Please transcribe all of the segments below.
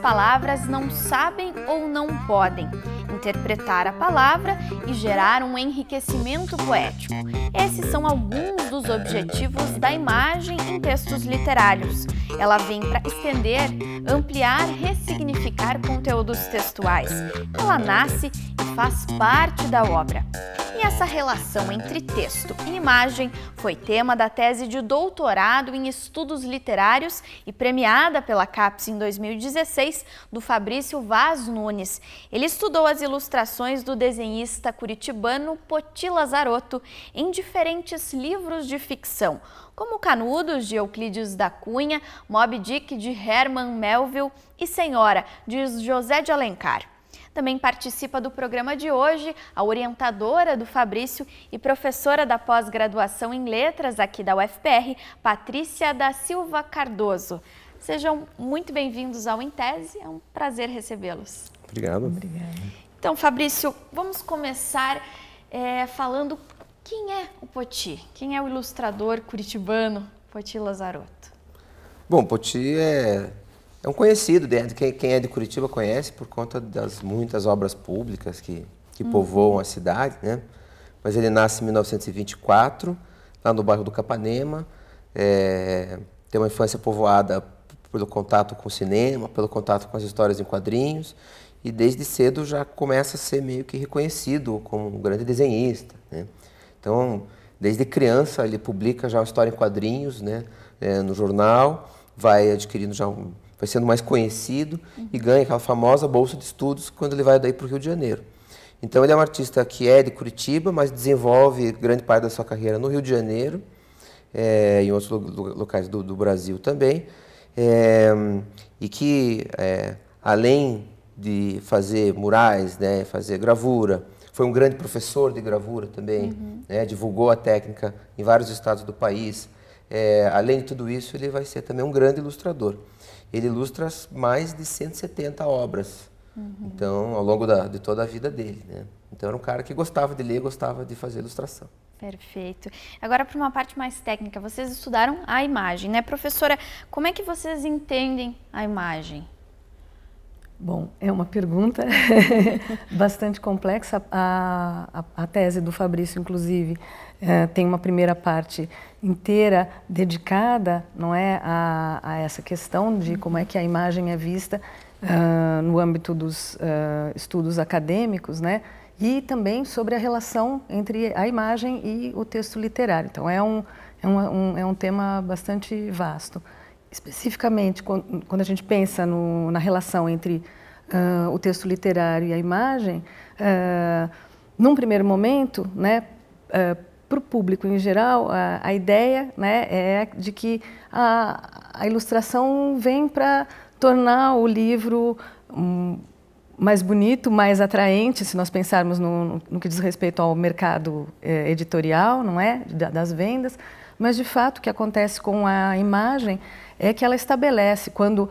palavras não sabem ou não podem interpretar a palavra e gerar um enriquecimento poético. Esses são alguns dos objetivos da imagem em textos literários. Ela vem para estender, ampliar, ressignificar conteúdos textuais. Ela nasce e faz parte da obra. E essa relação entre texto e imagem foi tema da tese de doutorado em estudos literários e premiada pela CAPES em 2016 do Fabrício Vaz Nunes. Ele estudou as ilustrações do desenhista curitibano Poti Lazaroto em diferentes livros de ficção, como Canudos, de Euclides da Cunha, Mob Dick, de Herman Melville e Senhora, de José de Alencar. Também participa do programa de hoje a orientadora do Fabrício e professora da pós-graduação em letras aqui da UFPR, Patrícia da Silva Cardoso. Sejam muito bem-vindos ao Intese, é um prazer recebê-los. Obrigado. Obrigada. Então, Fabrício, vamos começar é, falando quem é o Poti? Quem é o ilustrador curitibano Poti Lazarotto? Bom, Poti é é um conhecido, quem é de Curitiba conhece por conta das muitas obras públicas que, que hum. povoam a cidade, né? Mas ele nasce em 1924, lá no bairro do Capanema, é, tem uma infância povoada pelo contato com o cinema, pelo contato com as histórias em quadrinhos, e desde cedo já começa a ser meio que reconhecido como um grande desenhista, né? Então, desde criança ele publica já uma história em quadrinhos, né? É, no jornal, vai adquirindo já um vai sendo mais conhecido uhum. e ganha aquela famosa bolsa de estudos quando ele vai daí para o Rio de Janeiro. Então ele é um artista que é de Curitiba, mas desenvolve grande parte da sua carreira no Rio de Janeiro, é, em outros locais do, do Brasil também, é, e que é, além de fazer murais, né, fazer gravura, foi um grande professor de gravura também, uhum. né, divulgou a técnica em vários estados do país. além de tudo isso, ele vai ser também um grande ilustrador ele ilustra mais de 170 obras. Uhum. Então, ao longo da, de toda a vida dele, né? Então era um cara que gostava de ler, gostava de fazer ilustração. Perfeito. Agora para uma parte mais técnica, vocês estudaram a imagem, né, professora? Como é que vocês entendem a imagem? Bom, é uma pergunta bastante complexa. A, a, a, tese do Fabrício, inclusive, é, tem uma primeira parte inteira dedicada, não é, a, a, essa questão de como é que a imagem é vista uh, no âmbito dos uh, estudos acadêmicos, né? E também sobre a relação entre a imagem e o texto literário. Então, é um, é um, é um tema bastante vasto especificamente quando a gente pensa no, na relação entre uh, o texto literário e a imagem, uh, num primeiro momento, né, uh, ah, para o público em geral, a, a, ideia né, é de que a, a ilustração vem para tornar o livro um, mais bonito, mais atraente, se nós pensarmos no, no que diz respeito ao mercado eh, editorial, não é, das vendas, mas de fato o que acontece com a imagem é que ela estabelece quando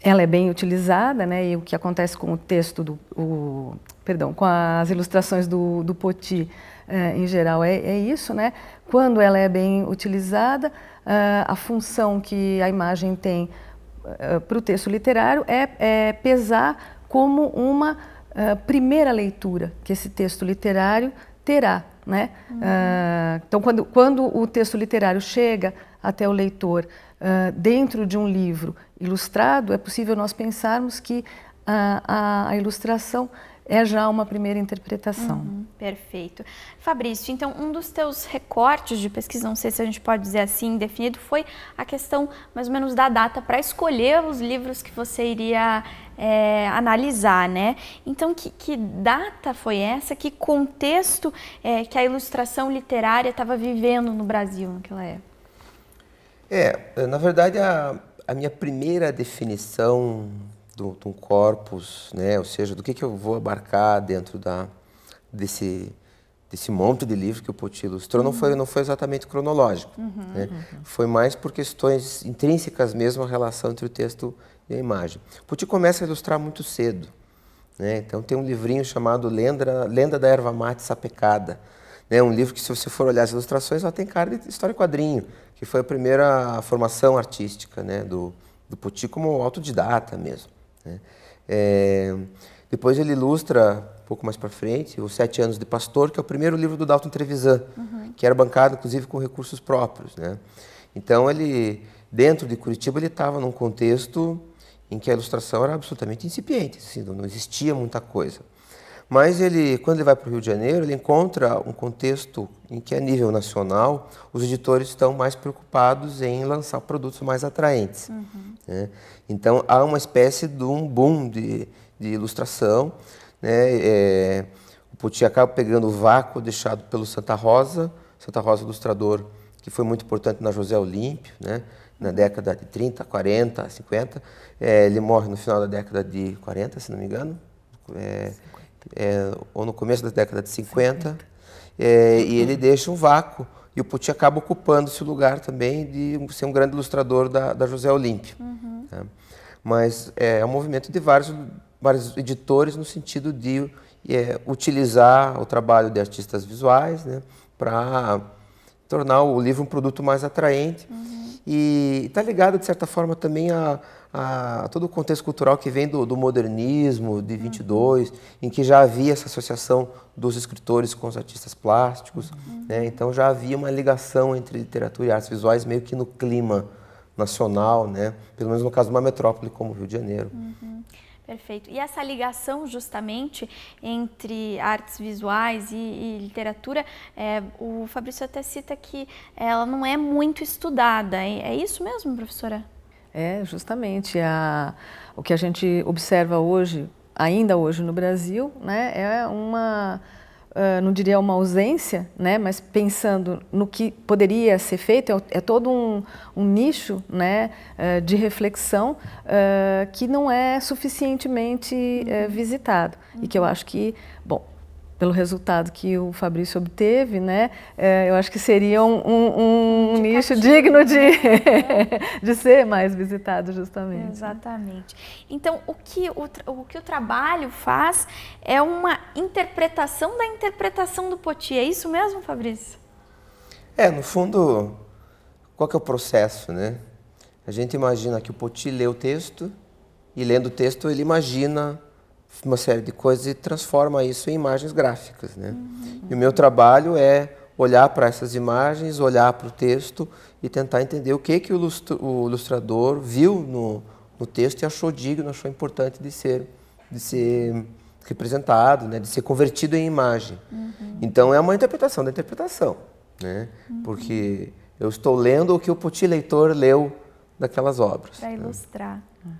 ela é bem utilizada, né? E o que acontece com o texto do, o, perdão, com as ilustrações do, do Poti, é, em geral é, é, isso, né? Quando ela é bem utilizada, uh, a função que a imagem tem uh, eh, para o texto literário é, é, pesar como uma uh, primeira leitura que esse texto literário terá, né? Uhum. Ah, então, quando, quando o texto literário chega até o leitor ah, dentro de um livro ilustrado, é possível nós pensarmos que a, a, a ilustração é já uma primeira interpretação. Uhum, perfeito. Fabrício, então um dos teus recortes de pesquisa, não sei se a gente pode dizer assim, definido, foi a questão mais ou menos da data para escolher os livros que você iria é, analisar, né? Então, que, que, data foi essa? Que contexto é, que a ilustração literária estava vivendo no Brasil naquela época? É, na verdade, a, a minha primeira definição de um corpus, né, ou seja, do que, que eu vou abarcar dentro da, desse, desse monte de livros que o Poti ilustrou, uhum. não, foi, uhum. não foi exatamente cronológico. Uhum, né? Uhum, uhum. Foi mais por questões intrínsecas mesmo a relação entre o texto e a imagem. O Poti começa a ilustrar muito cedo. Né? Então tem um livrinho chamado Lenda, Lenda da Erva Mate Sapecada, né, um livro que se você for olhar as ilustrações, ela tem cara de história quadrinho que foi a primeira formação artística né, do, do Puti como autodidata mesmo. Né? É, depois ele ilustra, um pouco mais para frente, Os Sete Anos de Pastor, que é o primeiro livro do Dalton Trevisan, uhum. que era bancado, inclusive, com recursos próprios. Né? Então, ele, dentro de Curitiba, ele estava num contexto em que a ilustração era absolutamente incipiente, assim, não existia muita coisa. Mas ele, quando ele vai para o Rio de Janeiro, ele encontra um contexto em que, a nível nacional, os editores estão mais preocupados em lançar produtos mais atraentes. Uhum. Né? Então, há uma espécie de um boom de, de ilustração. Né? É, o Puti acaba pegando o vácuo deixado pelo Santa Rosa, Santa Rosa ilustrador, que foi muito importante na José Olímpio, né? na uhum. década de 30, 40, 50. É, ele morre no final da década de 40, se não me engano. É, 50 é, ou no começo da década de 50, 50. É, uhum. e ele deixa um vácuo. E o Puti acaba ocupando esse lugar também de ser um grande ilustrador da, da José Olímpio. Uhum. Né? Mas é, é, um movimento de vários, vários editores no sentido de é, utilizar o trabalho de artistas visuais né, para tornar o livro um produto mais atraente. Uhum. E está ligado, de certa forma, também a, a todo o contexto cultural que vem do, do modernismo de 22, uhum. em que já havia essa associação dos escritores com os artistas plásticos, uhum. né? então já havia uma ligação entre literatura e artes visuais meio que no clima nacional, né? pelo menos no caso de uma metrópole como o Rio de Janeiro. Uhum. Perfeito. E essa ligação justamente entre artes visuais e, e literatura, é, o Fabrício até cita que ela não é muito estudada. É, é isso mesmo, professora? É, justamente. A, o que a gente observa hoje, ainda hoje no Brasil, né, é uma, uh, não diria uma ausência, né, mas pensando no que poderia ser feito, é, é todo um, um, nicho né, uh, de reflexão uh, que não é suficientemente uhum. visitado. Uhum. E que eu uhum. acho que, bom, pelo resultado que o Fabrício obteve, né, é, eu acho que seria um, um, um nicho digno de, de ser mais visitado, justamente. Exatamente. Então, o que o, o que o trabalho faz é uma interpretação da interpretação do Poti. É isso mesmo, Fabrício? É, no fundo, qual que é o processo, né? A gente imagina que o Poti lê o texto e, lendo o texto, ele imagina uma série de coisas e transforma isso em imagens gráficas, né? Uhum. E o meu trabalho é olhar para essas imagens, olhar para o texto e tentar entender o que que o, o ilustrador viu no, no, texto e achou digno, achou importante de ser de ser representado, né? De ser convertido em imagem. Uhum. Então é uma interpretação da interpretação, né? Uhum. Porque eu estou lendo o que o Poti leitor leu daquelas obras. Para né? ilustrar. É.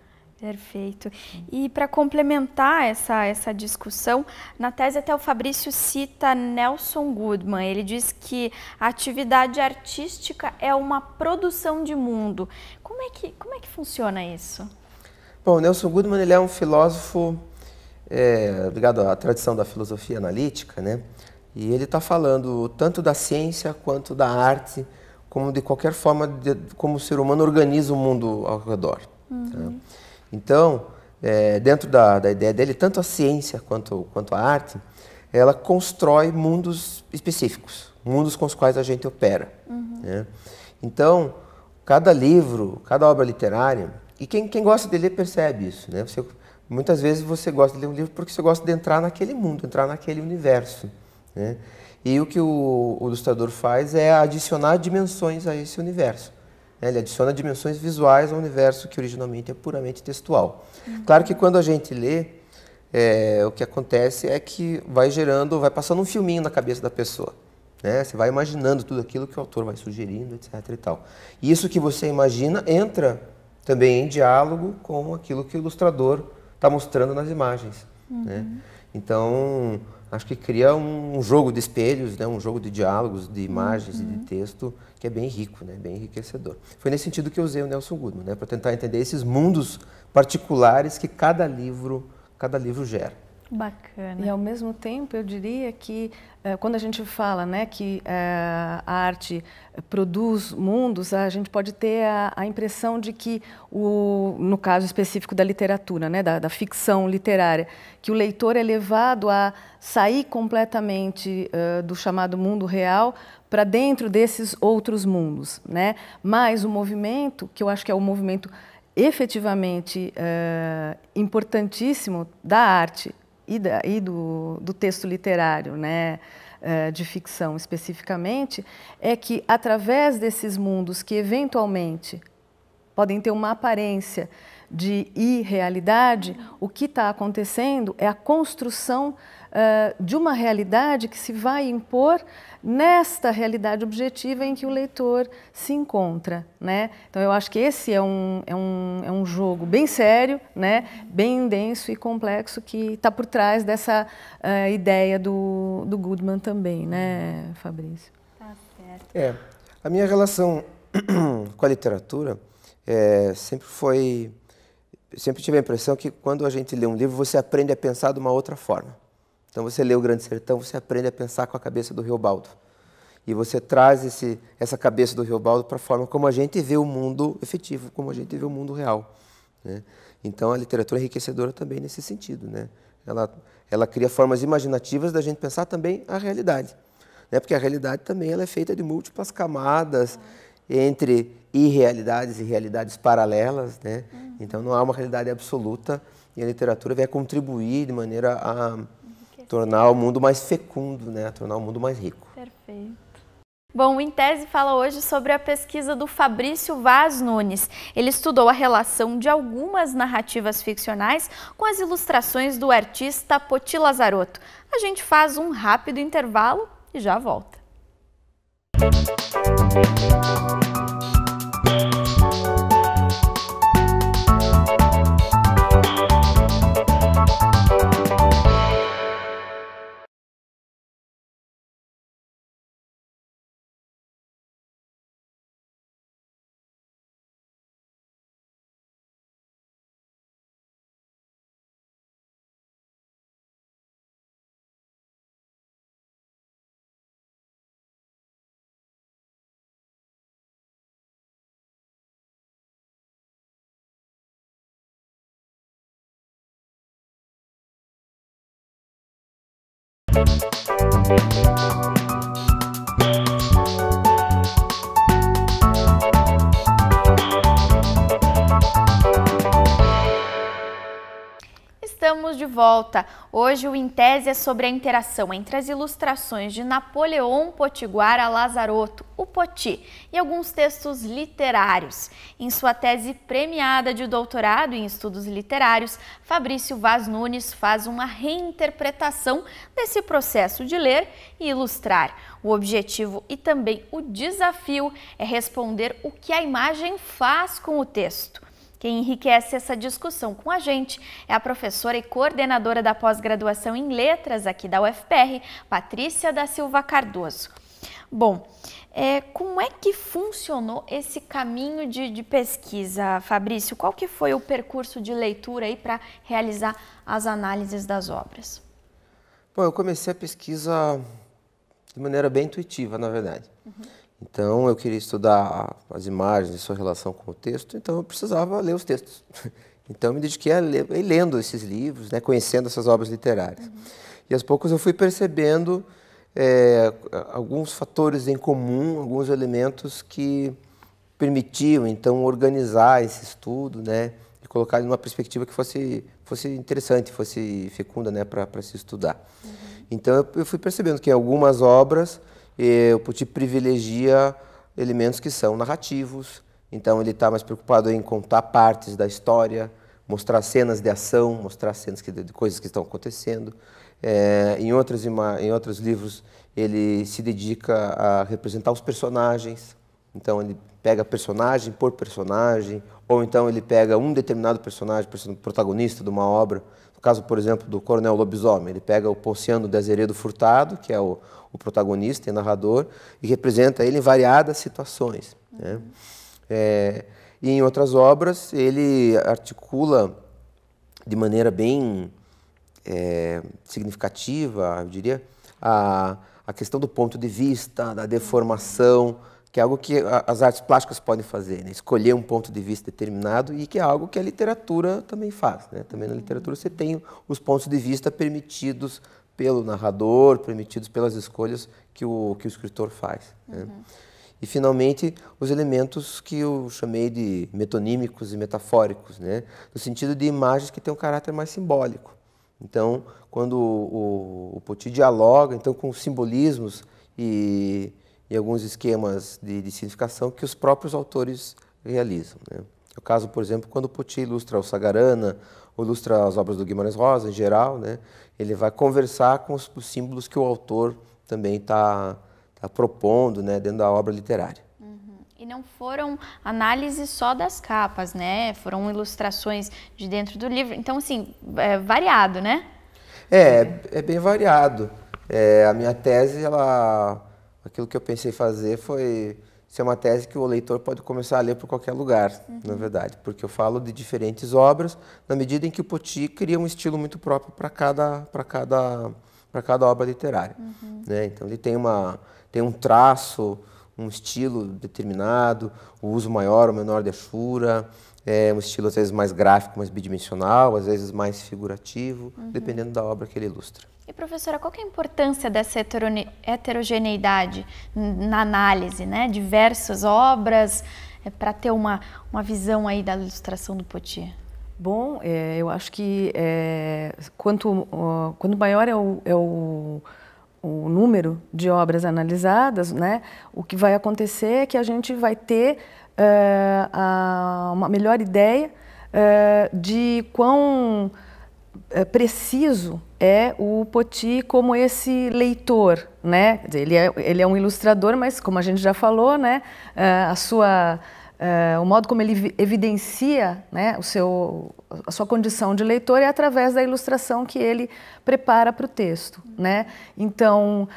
Perfeito. Uhum. E para complementar essa, essa discussão, na tese até o Fabrício cita Nelson Goodman. Ele diz que a atividade artística é uma produção de mundo. Como é que, como é que funciona isso? Bom, Nelson Goodman ele é um filósofo é, ligado à tradição da filosofia analítica, né? E ele está falando tanto da ciência quanto da arte, como de qualquer forma, de, como o ser humano organiza o mundo ao redor. Tá? Uhum. Então, é, dentro da, da ideia dele, tanto a ciência quanto, quanto a arte, ela constrói mundos específicos, mundos com os quais a gente opera. Uhum. Né? Então, cada livro, cada obra literária, e quem, quem gosta de ler percebe isso. Né? Você, muitas vezes você gosta de ler um livro porque você gosta de entrar naquele mundo, entrar naquele universo. Né? E o que o, o ilustrador faz é adicionar dimensões a esse universo. Né? Ele adiciona dimensões visuais ao universo que originalmente é puramente textual. Uhum. Claro que quando a gente lê, é, o que acontece é que vai gerando, vai passando um filminho na cabeça da pessoa. Né? Você vai imaginando tudo aquilo que o autor vai sugerindo, etc. E tal. isso que você imagina entra também em diálogo com aquilo que o ilustrador está mostrando nas imagens. Né? Uhum. Né? Então, acho que cria um, jogo de espelhos, né? um jogo de diálogos, de imagens uhum. e de uhum. texto que é bem rico, né? bem enriquecedor. Foi nesse sentido que eu usei o Nelson Goodman, né? para tentar entender esses mundos particulares que cada livro, cada livro gera. Bacana. E ao mesmo tempo, eu diria que eh, quando a gente fala né, que eh, a arte produz mundos, a gente pode ter a, a impressão de que, o, no caso específico da literatura, né, da, da ficção literária, que o leitor é levado a sair completamente uh, do chamado mundo real para dentro desses outros mundos. Né? Mas o movimento, que eu acho que é o movimento efetivamente uh, importantíssimo da arte e, da, e do, do, texto literário, né, é, de ficção especificamente, é que através desses mundos que eventualmente podem ter uma aparência de irrealidade, o que está acontecendo é a construção uh, de uma realidade que se vai impor nesta realidade objetiva em que o leitor se encontra. Né? Então, eu acho que esse é um, é um, é um jogo bem sério, né? bem denso e complexo que está por trás dessa uh, ideia do, do Goodman também, né, Fabrício? Tá certo. É, a minha relação com a literatura é, sempre foi. Sempre tive a impressão que quando a gente lê um livro, você aprende a pensar de uma outra forma. Então você lê O Grande Sertão, você aprende a pensar com a cabeça do Rio Baldo E você traz esse, essa cabeça do Rio Baldo para a forma como a gente vê o mundo efetivo, como a gente vê o mundo real. Né? Então a literatura é enriquecedora também nesse sentido. Né? Ela, ela cria formas imaginativas da gente pensar também a realidade. Né? Porque a realidade também ela é feita de múltiplas camadas uhum. entre irrealidades e realidades paralelas, né? Uhum. Então não há uma realidade absoluta e a literatura vai contribuir de maneira a tornar o mundo mais fecundo, né? A tornar o mundo mais rico. Perfeito. Bom, o Intese fala hoje sobre a pesquisa do Fabrício Vaz Nunes. Ele estudou a relação de algumas narrativas ficcionais com as ilustrações do artista Poti Lazarotto. A gente faz um rápido intervalo e já volta. Música Thank you. Thank you. Estamos de volta. Hoje o Intese é sobre a interação entre as ilustrações de Napoleão Potiguara Lazaroto, o Poti, e alguns textos literários. Em sua tese premiada de doutorado em estudos literários, Fabrício Vaz Nunes faz uma reinterpretação desse processo de ler e ilustrar. O objetivo e também o desafio é responder o que a imagem faz com o texto. Quem enriquece essa discussão com a gente é a professora e coordenadora da pós-graduação em Letras aqui da UFPR, Patrícia da Silva Cardoso. Bom, é, como é que funcionou esse caminho de, de, pesquisa, Fabrício? Qual que foi o percurso de leitura aí para realizar as análises das obras? Bom, eu comecei a pesquisa de maneira bem intuitiva, na verdade. Uhum. Então eu queria estudar as imagens e sua relação com o texto, então eu precisava ler os textos. Então eu me dediquei a ler, lendo esses livros, né, conhecendo essas obras literárias. Uhum. E aos poucos eu fui percebendo é, alguns fatores em comum, alguns elementos que permitiam então organizar esse estudo, né, e colocar ele numa perspectiva que fosse fosse interessante, fosse fecunda, né, para se estudar. Uhum. Então eu fui percebendo que em algumas obras o Puti privilegia elementos que são narrativos, então ele está mais preocupado em contar partes da história, mostrar cenas de ação, mostrar cenas que, de coisas que estão acontecendo. É, em, outros, em outros livros ele se dedica a representar os personagens, então ele pega personagem por personagem, ou então ele pega um determinado personagem, protagonista de uma obra. No caso, por exemplo, do Coronel Lobisomem, ele pega o Ponciano Deseredo Furtado, que é o, o protagonista e narrador, e representa ele em variadas situações. Uhum. Né? É, e em outras obras, ele articula de maneira bem é, significativa, eu diria, a, a questão do ponto de vista, da deformação, que é algo que as artes plásticas podem fazer, né? escolher um ponto de vista determinado e que é algo que a literatura também faz. Né? Também na literatura você tem os pontos de vista permitidos pelo narrador, permitidos pelas escolhas que o, que o escritor faz. Né? Uhum. E, finalmente, os elementos que eu chamei de metonímicos e metafóricos, né? no sentido de imagens que têm um caráter mais simbólico. Então, quando o, o, o Poti dialoga então, com simbolismos e, e alguns esquemas de, de, significação que os próprios autores realizam. Né? É o caso, por exemplo, quando o Poti ilustra o Sagarana, ilustra as obras do Guimarães Rosa em geral, né? Ele vai conversar com os, os símbolos que o autor também está tá propondo, né, dentro da obra literária. Uhum. E não foram análises só das capas, né? Foram ilustrações de dentro do livro. Então, assim, é variado, né? É, é bem variado. É, a minha tese, ela, aquilo que eu pensei fazer foi isso é uma tese que o leitor pode começar a ler por qualquer lugar, uhum. na verdade, porque eu falo de diferentes obras, na medida em que o Poti cria um estilo muito próprio para cada, para cada, para cada obra literária. Uhum. Né? Então ele tem uma, tem um traço, um estilo determinado, o uso maior ou menor de achura, é um estilo às vezes mais gráfico, mais bidimensional, às vezes mais figurativo, uhum. dependendo da obra que ele ilustra. E professora, qual é a importância dessa heterogeneidade na análise, né? Diversas obras, é, para ter uma, uma visão aí da ilustração do Poti? Bom, é, eu acho que é, quanto, uh, quanto maior é o, é o o número de obras analisadas, né, o que vai acontecer é que a gente vai ter uh, a, uma melhor ideia uh, de quão eh, preciso é o Poti como esse leitor, né? Ele é, ele é um ilustrador, mas como a gente já falou, né? Eh, a sua, eh, o modo como ele evidencia, né? O seu, a sua condição de leitor é através da ilustração que ele prepara para o texto, né? Então,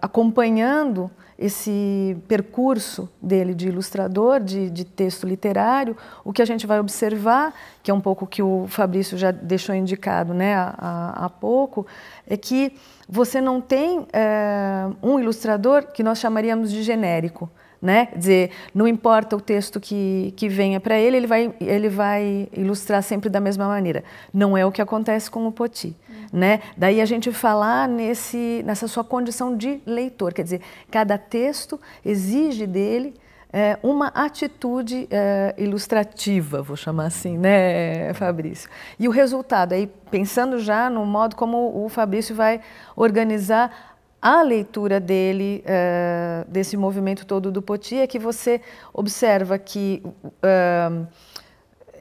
acompanhando esse percurso dele de ilustrador, de, de, texto literário, o que a gente vai observar, que é um pouco que o Fabrício já deixou indicado né, há, há pouco, é que você não tem é, um ilustrador que nós chamaríamos de genérico. Né? Quer dizer, não importa o texto que, que venha para ele, ele vai, ele vai ilustrar sempre da mesma maneira. Não é o que acontece com o Poti né? Daí a gente falar nesse, nessa sua condição de leitor, quer dizer, cada texto exige dele é, uma atitude é, ilustrativa, vou chamar assim, né, Fabrício? E o resultado, aí pensando já no modo como o Fabrício vai organizar a leitura dele, uh, desse movimento todo do Poti, é que você observa que uh,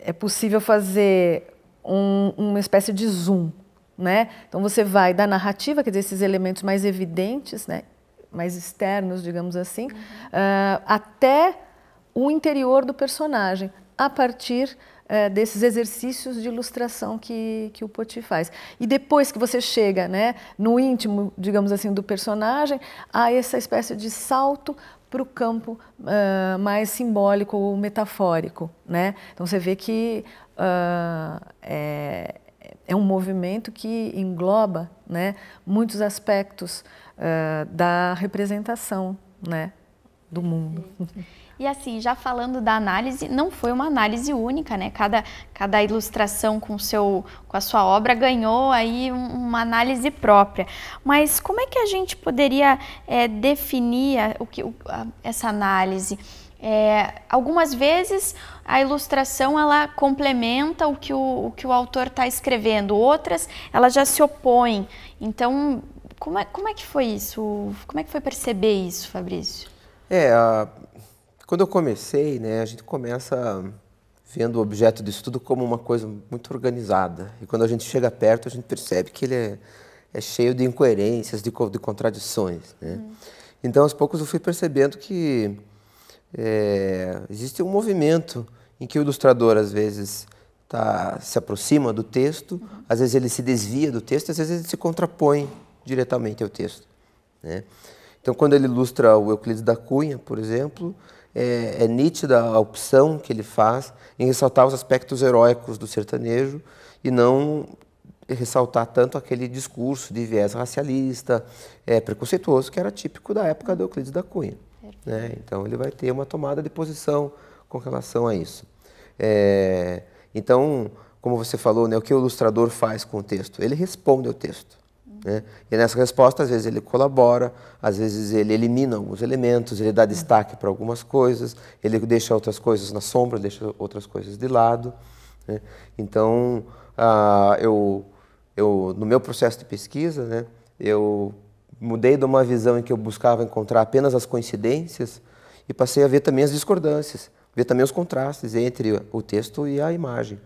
é possível fazer um, uma espécie de zoom né? Então você vai da narrativa, quer dizer, esses elementos mais evidentes, né? mais externos, digamos assim, uhum. uh, até o interior do personagem, a partir uh, desses exercícios de ilustração que, que o Poti faz. E depois que você chega né, no íntimo, digamos assim, do personagem, há essa espécie de salto para o campo uh, mais simbólico ou metafórico. Né? Então você vê que ah, é, é um movimento que engloba né, muitos aspectos uh, da representação né, do mundo. E assim, já falando da análise, não foi uma análise única, né? Cada, cada ilustração com, seu, com a sua obra ganhou aí uma análise própria. Mas como é que a gente poderia é, definir a, o que, o, a, essa análise? É, algumas vezes a ilustração ela complementa o que o, o que o autor está escrevendo, outras ela já se opõem Então, como é, como é que foi isso? Como é que foi perceber isso, Fabrício? É, a, quando eu comecei, né, a gente começa vendo o objeto de estudo como uma coisa muito organizada. E quando a gente chega perto, a gente percebe que ele é, é cheio de incoerências, de, de contradições. Né? Hum. Então, aos poucos, eu fui percebendo que é, existe um movimento em que o ilustrador, às vezes, tá, se aproxima do texto, uhum. às vezes ele se desvia do texto, às vezes ele se contrapõe diretamente ao texto. Né? Então, quando ele ilustra o Euclides da Cunha, por exemplo, é, é, nítida a opção que ele faz em ressaltar os aspectos heróicos do sertanejo e não ressaltar tanto aquele discurso de viés racialista, é, preconceituoso, que era típico da época do Euclides da Cunha. Né? Então ele vai ter uma tomada de posição com relação a isso. É, então, como você falou, né, o que o ilustrador faz com o texto? Ele responde ao texto. Né? E nessa resposta, às vezes ele colabora, às vezes ele elimina alguns elementos, ele dá destaque para algumas coisas, ele deixa outras coisas na sombra, deixa outras coisas de lado. Né? Então, ah, eu, eu, no meu processo de pesquisa, né, eu mudei de uma visão em que eu buscava encontrar apenas as coincidências e passei a ver também as discordâncias, ver também os contrastes entre o texto e a imagem.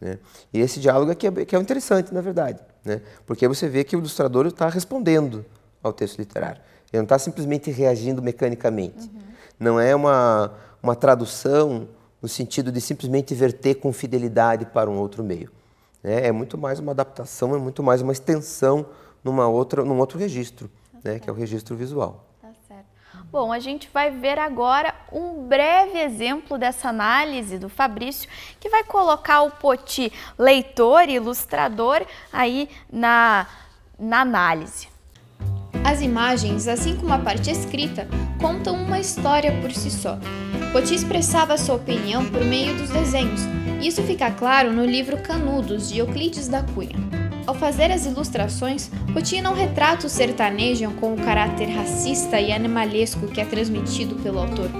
Né? E esse diálogo aqui é, é que é interessante, na verdade, né? porque você vê que o ilustrador está respondendo ao texto literário. Ele não está simplesmente reagindo mecanicamente. Uhum. Não é uma, uma tradução no sentido de simplesmente verter com fidelidade para um outro meio. É, é muito mais uma adaptação, é muito mais uma extensão numa outra, num outro registro né, que é o tá. registro visual. Tá certo. Bom, a gente vai ver agora um breve exemplo dessa análise do Fabrício, que vai colocar o Poti leitor e ilustrador aí na, na análise. As imagens, assim como a parte escrita, contam uma história por si só. Poti expressava sua opinião por meio dos desenhos. Isso fica claro no livro Canudos, de Euclides da Cunha. Ao fazer as ilustrações, Rotti não retrata o sertanejo com o caráter racista e animalesco que é transmitido pelo autor.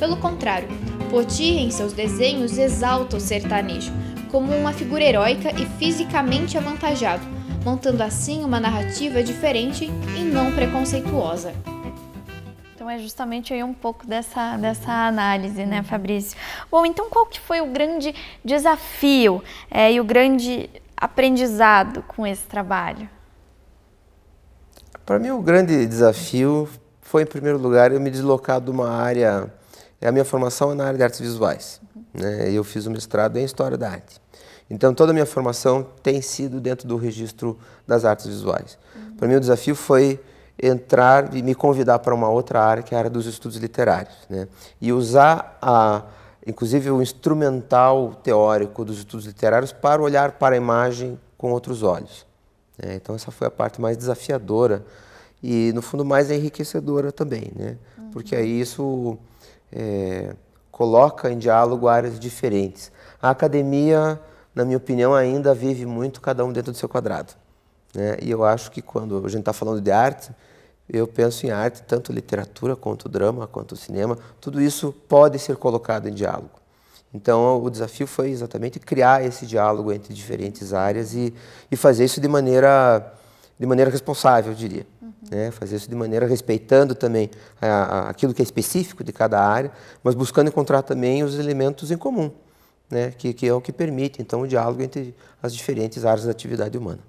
Pelo contrário, Poti, em seus desenhos, exalta o sertanejo como uma figura heróica e fisicamente avantajado, montando assim uma narrativa diferente e não preconceituosa. Então é justamente aí um pouco dessa, dessa análise, né, Fabrício? Bom, então qual que foi o grande desafio é, e o grande aprendizado com esse trabalho? Para mim, o grande desafio foi, em primeiro lugar, eu me deslocar de uma área. A minha formação é na área de artes visuais. Uhum. Né? Eu fiz o um mestrado em História da Arte. Então, toda a minha formação tem sido dentro do registro das artes visuais. Uhum. Para mim, o desafio foi entrar e me convidar para uma outra área, que é a área dos estudos literários. Né? E usar a inclusive o instrumental teórico dos estudos literários para olhar para a imagem com outros olhos. Né? Então essa foi a parte mais desafiadora e no fundo mais enriquecedora também, né? Uhum. Porque aí isso é, coloca em diálogo áreas diferentes. A academia, na minha opinião, ainda vive muito cada um dentro do seu quadrado, né? E eu acho que quando a gente está falando de arte eu penso em arte, tanto literatura quanto drama, quanto cinema, tudo isso pode ser colocado em diálogo. Então, o desafio foi exatamente criar esse diálogo entre diferentes áreas e, e fazer isso de maneira, de maneira responsável, eu diria. Uhum. Né? Fazer isso de maneira respeitando também a, a, aquilo que é específico de cada área, mas buscando encontrar também os elementos em comum, né? que, que é o que permite, então, o diálogo entre as diferentes áreas da atividade humana.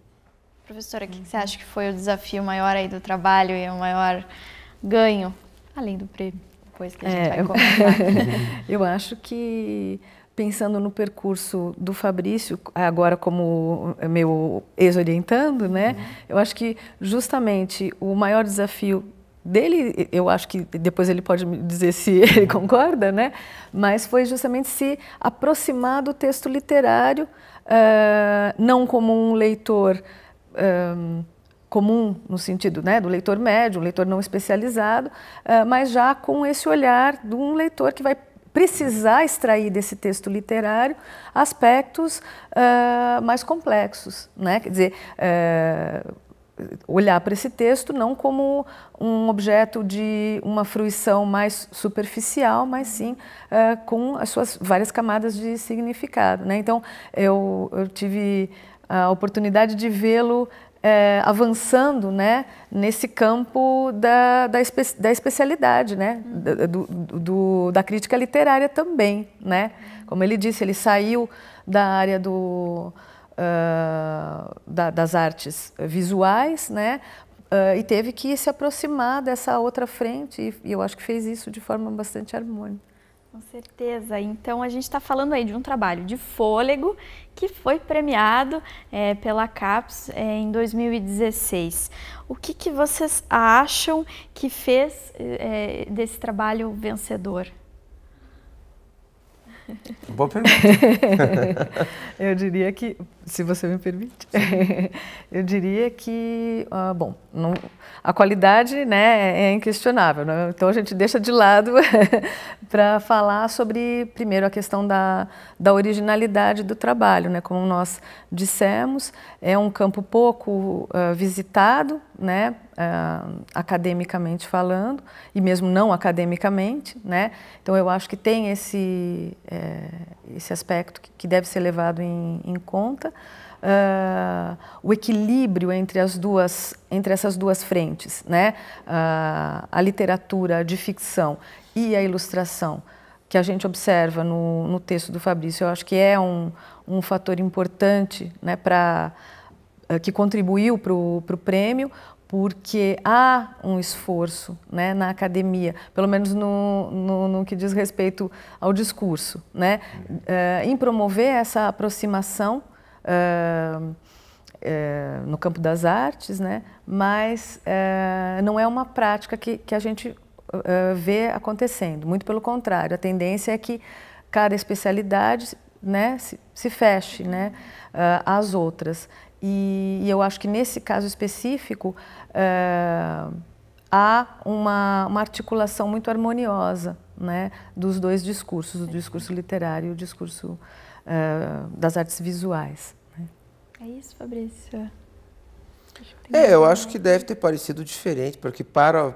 Professora, o que, que você uhum. acha que foi o desafio maior aí do trabalho e o maior ganho, além do prêmio? Depois que a gente é, vai comentar. eu acho que pensando no percurso do Fabrício, agora como meu ex-orientando, né? Uhum. Eu acho que justamente o maior desafio dele, eu acho que depois ele pode me dizer se ele concorda, né? Mas foi justamente se aproximar do texto literário, uh, não como um leitor um, comum no sentido né, do leitor médio, um leitor não especializado, uh, mas já com esse olhar de um leitor que vai precisar extrair desse texto literário aspectos uh, mais complexos, né? Quer dizer, uh, olhar para esse texto não como um objeto de uma fruição mais superficial, mas sim uh, com as suas várias camadas de significado. Né? Então, eu, eu tive a oportunidade de vê-lo é, avançando né, nesse campo da, da, espe da especialidade, né, da, do, do, da crítica literária também. Né? Como ele disse, ele saiu da área do, uh, da, das artes visuais né, uh, e teve que se aproximar dessa outra frente, e, e eu acho que fez isso de forma bastante harmônica. Com certeza. Então a gente está falando aí de um trabalho de fôlego que foi premiado é, pela CAPES é, em 2016. O que, que, vocês acham que fez é, desse trabalho vencedor? Boa pergunta. Eu diria que se você me permite. eu diria que, ah, bom, não, a qualidade né, é inquestionável, né? então a gente deixa de lado para falar sobre, primeiro, a questão da, da originalidade do trabalho. Né? Como nós dissemos, é um campo pouco uh, visitado, né, uh, academicamente falando, e mesmo não academicamente. Né? Então, eu acho que tem esse, é, esse aspecto que, que deve ser levado em, em conta uh, o equilíbrio entre as duas, entre essas duas frentes, né? Uh, a literatura de ficção e a ilustração que a gente observa no, no texto do Fabrício, eu acho que é um, um fator importante, né, para uh, ah, que contribuiu para o prêmio, porque há um esforço né, na academia, pelo menos no, no, no que diz respeito ao discurso, né, uh, em promover essa aproximação uh, no campo das artes, né? mas eh, não é uma prática que, que a gente eh, vê acontecendo. Muito pelo contrário, a tendência é que cada especialidade né, se, se feche né, ah, às outras. E, e, eu acho que nesse caso específico há uma, uma articulação muito harmoniosa né, dos dois discursos, o discurso literário e o discurso uh, das artes visuais. Né? É isso, Fabrício? É, eu acho que deve ter parecido diferente, porque para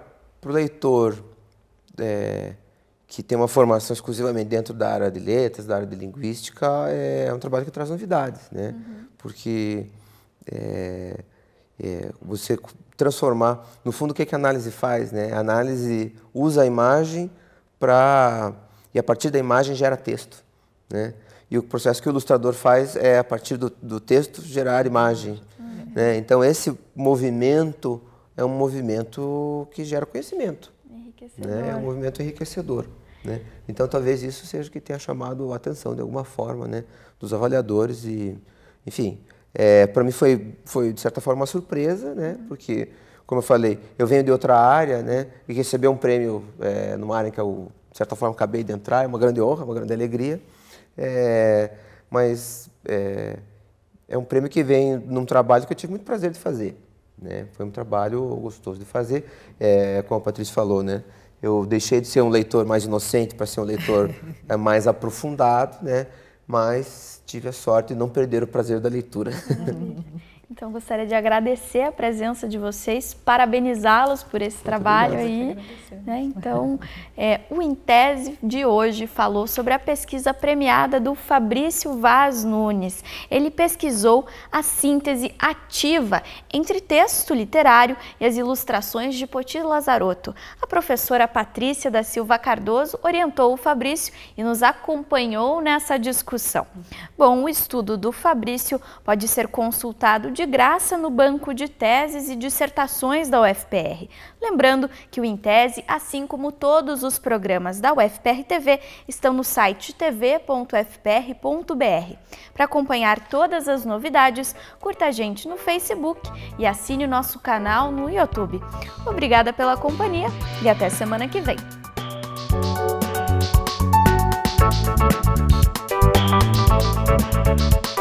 o leitor é, que tem uma formação exclusivamente dentro da área de letras, da área de linguística, é, é um trabalho que traz novidades, né? Uhum. Porque é, é, você transformar, no fundo, o que, é que a análise faz, né? A análise usa a imagem para e a partir da imagem gera texto, né? E o processo que o ilustrador faz é, a partir do, do texto, gerar imagem. Uhum. Né? Então, esse movimento é um movimento que gera conhecimento. Enriquecedor. Né? É um movimento enriquecedor. Né? Então, talvez isso seja o que tenha chamado a atenção, de alguma forma, né? dos avaliadores. e Enfim, é, para mim foi, foi, de certa forma, uma surpresa, né? Uhum. porque, como eu falei, eu venho de outra área né? e receber um prêmio é, numa área que eu, de certa forma, acabei de entrar é uma grande honra, uma grande alegria. É, mas é, é, um prêmio que vem num trabalho que eu tive muito prazer de fazer. Né? Foi um trabalho gostoso de fazer, é, como a Patrícia falou, né? Eu deixei de ser um leitor mais inocente para ser um leitor é, mais aprofundado, né? Mas tive a sorte de não perder o prazer da leitura. Uhum. Então, gostaria de agradecer a presença de vocês, parabenizá-los por esse Muito trabalho aí. Né? Então, é, o Intese de hoje falou sobre a pesquisa premiada do Fabrício Vaz Nunes. Ele pesquisou a síntese ativa entre texto literário e as ilustrações de Poti Lazarotto. A professora Patrícia da Silva Cardoso orientou o Fabrício e nos acompanhou nessa discussão. Bom, o estudo do Fabrício pode ser consultado de de graça no banco de teses e dissertações da UFPR. Lembrando que o Intese, assim como todos os programas da UFPR TV, estão no site tv.fpr.br. Para acompanhar todas as novidades, curta a gente no Facebook e assine o nosso canal no YouTube. Obrigada pela companhia e até semana que vem. Thank you.